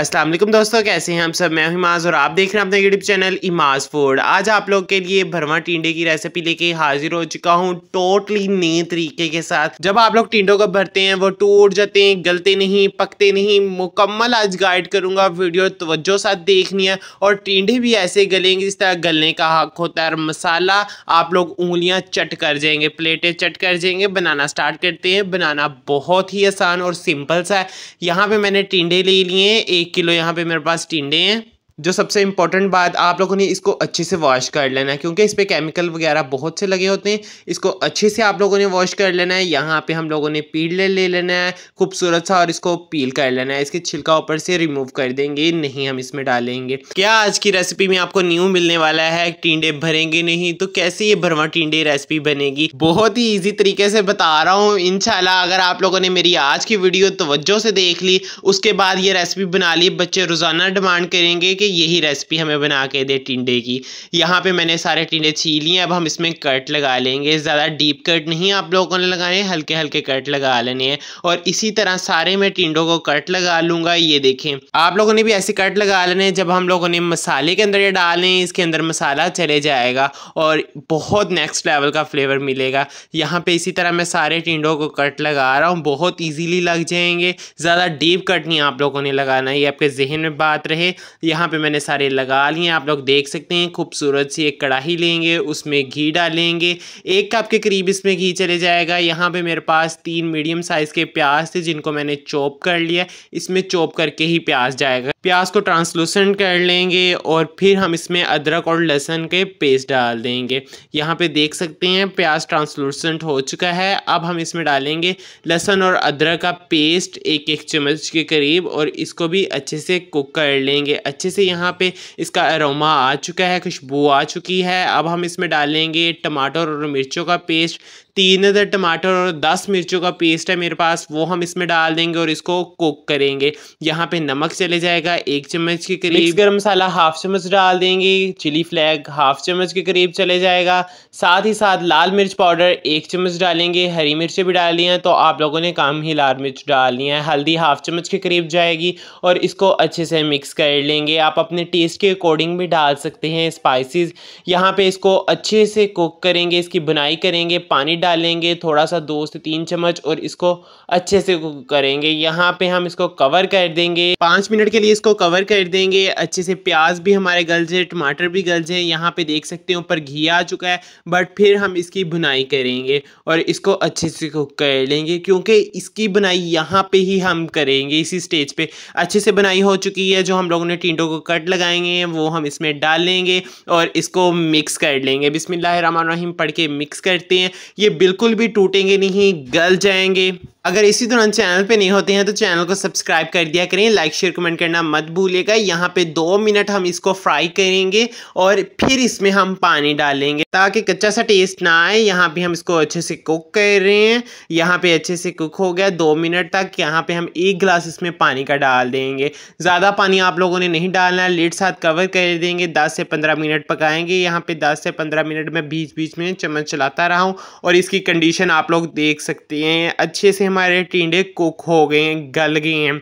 अस्सलाम वालेकुम दोस्तों कैसे हैं हम सब मैं हिमाज और आप देख रहे हैं अपना यूट्यूब चैनल इमाज फूड आज आप लोग के लिए भरवा टिंडे की रेसिपी लेके हाजिर हो चुका हूँ टोटली नए तरीके के साथ जब आप लोग टिंडों को भरते हैं वो टूट जाते हैं गलते नहीं पकते नहीं मुकम्मल आज गाइड करूँगा वीडियो तवज्जो साथ देखनी है और टिंडे भी ऐसे गलेंगे जिस तरह गलने का हक होता है और मसाला आप लोग उंगलियाँ चट कर जाएंगे प्लेटें चट कर जाएंगे बनाना स्टार्ट करते हैं बनाना बहुत ही आसान और सिंपल सा है यहाँ पर मैंने टिंडे ले लिए एक किलो यहाँ पे मेरे पास टिंडे हैं जो सबसे इम्पॉर्टेंट बात आप लोगों ने इसको अच्छे से वॉश कर लेना है क्योंकि इस पर केमिकल वगैरह बहुत से लगे होते हैं इसको अच्छे से आप लोगों ने वॉश कर लेना है यहाँ पे हम लोगों ने पील ले, ले लेना है खूबसूरत सा और इसको पील कर लेना है इसके छिलका ऊपर से रिमूव कर देंगे नहीं हम इसमें डालेंगे क्या आज की रेसिपी में आपको न्यू मिलने वाला है टीडे भरेंगे नहीं तो कैसे ये भरवा टीडे रेसिपी बनेगी बहुत ही ईजी तरीके से बता रहा हूँ इनशाला अगर आप लोगों ने मेरी आज की वीडियो तोज्जो से देख ली उसके बाद ये रेसिपी बना ली बच्चे रोज़ाना डिमांड करेंगे कि यही रेसिपी हमें बना के दे टिंडे की यहाँ पे मैंने सारे टिंडे छील लिए अब हम इसमें कट लगा लेंगे ज़्यादा डीप कट नहीं आप लोगों ने लगाने हल्के हल्के कट लगा लेने हैं और इसी तरह सारे मैं टिंडों को कट लगा लूँगा ये देखें आप लोगों ने भी ऐसे कट लगा लेने जब हम लोगों ने मसाले के अंदर ये डालें इसके अंदर मसाला चले जाएगा और बहुत नेक्स्ट लेवल का फ्लेवर मिलेगा यहाँ पर इसी तरह मैं सारे टिंडों को कट लगा रहा हूँ बहुत ईजीली लग जाएंगे ज़्यादा डीप कट नहीं आप लोगों ने लगाना ये आपके जहन में बात रहे यहाँ पे मैंने सारे लगा लिए हैं आप लोग देख सकते हैं खूबसूरत सी एक कढ़ाई लेंगे उसमें घी डालेंगे एक कप के करीब इसमें घी चले जाएगा यहाँ पे मेरे पास तीन मीडियम साइज़ के प्याज थे जिनको मैंने चॉप कर लिया इसमें चॉप करके ही प्याज जाएगा प्याज को ट्रांसलूसेंट कर लेंगे और फिर हम इसमें अदरक और लहसन के पेस्ट डाल देंगे यहाँ पे देख सकते हैं प्याज ट्रांसलूसेंट हो चुका है अब हम इसमें डालेंगे लहसन और अदरक का पेस्ट एक एक चम्मच के करीब और इसको भी अच्छे से कुक कर लेंगे अच्छे से से यहाँ पे इसका अरोमा आ चुका है खुशबू आ चुकी है अब हम इसमें डालेंगे टमाटर और मिर्चों का पेस्ट तीन अदर टमाटर और दस मिर्चों का पेस्ट है मेरे पास वो हम इसमें डाल देंगे और इसको कुक करेंगे यहाँ पे नमक चले जाएगा एक चम्मच के करीब गर्म मसाला हाफ चम्मच डाल देंगे चिली फ्लैग हाफ चम्मच के करीब चले जाएगा साथ ही साथ लाल मिर्च पाउडर एक चम्मच डालेंगे हरी मिर्चें भी डाली हैं तो आप लोगों ने काम ही लाल मिर्च डाल लिया है हल्दी हाफ चम्मच के करीब जाएगी और इसको अच्छे से मिक्स कर लेंगे आप अपने टेस्ट के अकॉर्डिंग भी डाल सकते हैं स्पाइसिस यहाँ पे इसको अच्छे से कुक करेंगे इसकी बुनाई करेंगे पानी डालेंगे थोड़ा सा दो से तीन चम्मच और इसको अच्छे से कुक करेंगे यहाँ पे हम इसको कवर कर देंगे पाँच मिनट के लिए इसको कवर कर देंगे अच्छे से प्याज भी हमारे गल जाए टमाटर भी गल जाए यहाँ पे देख सकते हैं ऊपर घी आ चुका है बट फिर हम इसकी बुनाई करेंगे और इसको अच्छे से कुक कर लेंगे क्योंकि इसकी बुनाई यहाँ पे ही हम करेंगे इसी स्टेज पे अच्छे से बनाई हो चुकी है जो हम लोगों ने टीटों को कट लगाएंगे वो हम इसमें डालेंगे और इसको मिक्स कर लेंगे बिसमीम पढ़ के मिक्स करते हैं ये बिल्कुल भी टूटेंगे नहीं गल जाएंगे अगर इसी दौरान चैनल पे नहीं होते हैं तो चैनल को सब्सक्राइब कर दिया करें लाइक शेयर कमेंट करना मत भूलिएगा यहाँ पे दो मिनट हम इसको फ्राई करेंगे और फिर इसमें हम पानी डालेंगे ताकि कच्चा सा टेस्ट ना आए यहाँ पे हम इसको अच्छे से कुक कर रहे हैं यहाँ पे अच्छे से कुक हो गया दो मिनट तक यहाँ पे हम एक गिलास इसमें पानी का डाल देंगे ज़्यादा पानी आप लोगों ने नहीं डालना लेट साथ कवर कर देंगे दस से पंद्रह मिनट पकाएंगे यहाँ पर दस से पंद्रह मिनट में बीच बीच में चम्मच चलाता रहा हूँ और इसकी कंडीशन आप लोग देख सकते हैं अच्छे से हमारे टींडे कुक हो गए हैं गल गए हैं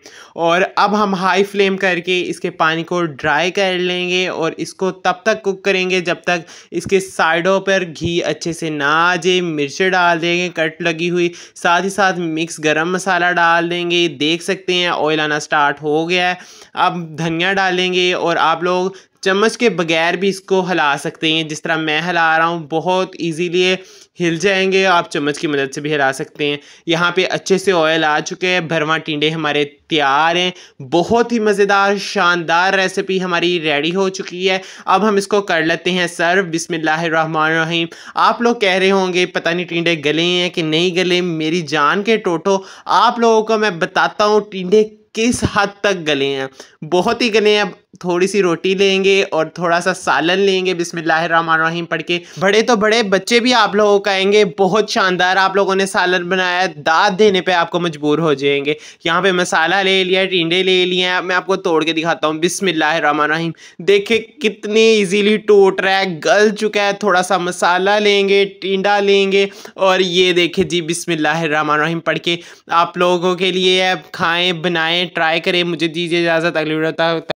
और अब हम हाई फ्लेम करके इसके पानी को ड्राई कर लेंगे और इसको तब तक कुक करेंगे जब तक इसके साइडों पर घी अच्छे से ना आ जाए मिर्चें डाल देंगे कट लगी हुई साथ ही साथ मिक्स गरम मसाला डाल देंगे देख सकते हैं ऑयल आना स्टार्ट हो गया है अब धनिया डालेंगे और आप लोग चम्मच के बगैर भी इसको हिला सकते हैं जिस तरह मैं हिला रहा हूँ बहुत ईजीलिए हिल जाएंगे आप चम्मच की मदद से भी हिला सकते हैं यहाँ पे अच्छे से ऑयल आ चुके हैं भरवा टिंडे हमारे तैयार हैं बहुत ही मज़ेदार शानदार रेसिपी हमारी रेडी हो चुकी है अब हम इसको कर लेते हैं सर्व बिसमीम आप लोग कह रहे होंगे पता नहीं टिंडे गले हैं कि नहीं गले मेरी जान के टोटो आप लोगों को मैं बताता हूँ टिंडे किस हद तक गले हैं बहुत ही गले हैं थोड़ी सी रोटी लेंगे और थोड़ा सा सालन लेंगे बिसमीम पढ़ के बड़े तो बड़े बच्चे भी आप लोगों का आएंगे बहुत शानदार आप लोगों ने सालन बनाया दाद देने पे आपको मजबूर हो जाएंगे यहाँ पे मसाला ले लिया टिंडे ले लिए हैं मैं आपको तोड़ के दिखाता हूँ बिसमीम देखे कितने ईजीली टूट रहा है गल चुका है थोड़ा सा मसाला लेंगे टिंडा लेंगे और ये देखे जी बिसमीम पढ़ के आप लोगों के लिए खाएँ बनाएँ ट्राई करें मुझे दीजिए इजाज़त अगली वीडियो तक